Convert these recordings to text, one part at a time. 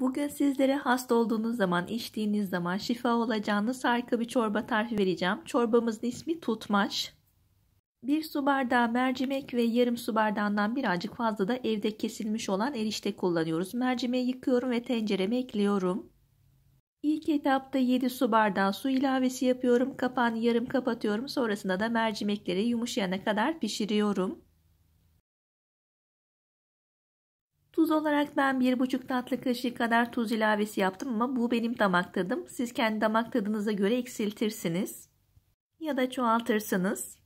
Bugün sizlere hasta olduğunuz zaman, içtiğiniz zaman şifa olacağınız harika bir çorba tarifi vereceğim. Çorbamızın ismi tutmaç. 1 su bardağı mercimek ve yarım su bardağından birazcık fazla da evde kesilmiş olan erişte kullanıyoruz. Mercimeği yıkıyorum ve tencereme ekliyorum. İlk etapta 7 su bardağı su ilavesi yapıyorum. Kapağını yarım kapatıyorum. Sonrasında da mercimekleri yumuşayana kadar pişiriyorum. Tuz olarak ben 1,5 tatlı kaşığı kadar tuz ilavesi yaptım ama bu benim damak tadım. Siz kendi damak tadınıza göre eksiltirsiniz ya da çoğaltırsınız.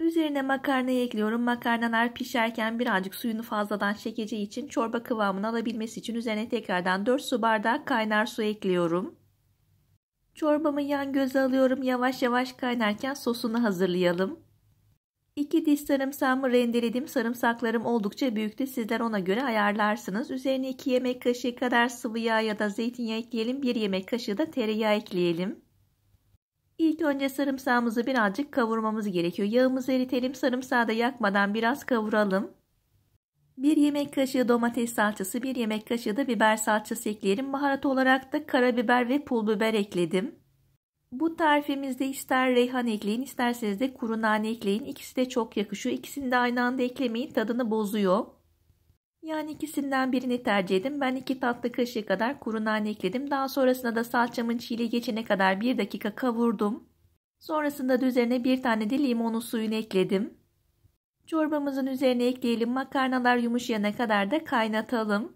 Üzerine makarnayı ekliyorum. Makarnalar pişerken birazcık suyunu fazladan çekeceği için çorba kıvamını alabilmesi için üzerine tekrardan 4 su bardağı kaynar su ekliyorum. Çorbamı yan göze alıyorum. Yavaş yavaş kaynarken sosunu hazırlayalım. 2 diş sarımsağımı rendeledim. Sarımsaklarım oldukça büyüktü. Sizler ona göre ayarlarsınız. Üzerine 2 yemek kaşığı kadar sıvı yağ ya da zeytinyağı ekleyelim. 1 yemek kaşığı da tereyağı ekleyelim. İlk önce sarımsağımızı birazcık kavurmamız gerekiyor. Yağımızı eritelim. Sarımsağı da yakmadan biraz kavuralım. 1 yemek kaşığı domates salçası, 1 yemek kaşığı da biber salçası ekleyelim. Baharat olarak da karabiber ve pul biber ekledim. Bu tarifimizde ister reyhan ekleyin isterseniz de kuru nane ekleyin. İkisi de çok yakışıyor. İkisini de aynı anda eklemeyin tadını bozuyor. Yani ikisinden birini tercih edin. Ben iki tatlı kaşığı kadar kuru nane ekledim. Daha sonrasında da salçamın çiğli geçene kadar bir dakika kavurdum. Sonrasında da üzerine bir tane de limonun suyunu ekledim. Çorbamızın üzerine ekleyelim. Makarnalar yumuşayana kadar da kaynatalım.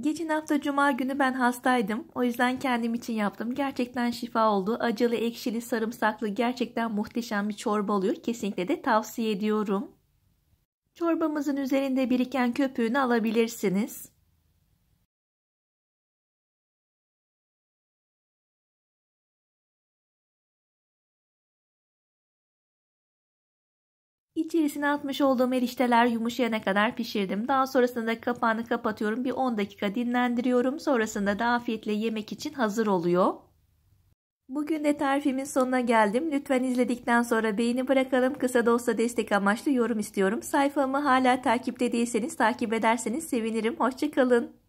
Geçen hafta cuma günü ben hastaydım. O yüzden kendim için yaptım. Gerçekten şifa oldu. Acılı, ekşili, sarımsaklı gerçekten muhteşem bir çorba oluyor. Kesinlikle de tavsiye ediyorum. Çorbamızın üzerinde biriken köpüğünü alabilirsiniz. İçerisine atmış olduğum erişteler yumuşayana kadar pişirdim. Daha sonrasında kapağını kapatıyorum. Bir 10 dakika dinlendiriyorum. Sonrasında da afiyetle yemek için hazır oluyor. Bugün de tarifimin sonuna geldim. Lütfen izledikten sonra beğeni bırakalım. Kısa da olsa destek amaçlı yorum istiyorum. Sayfamı hala takipte değilseniz takip ederseniz sevinirim. Hoşçakalın.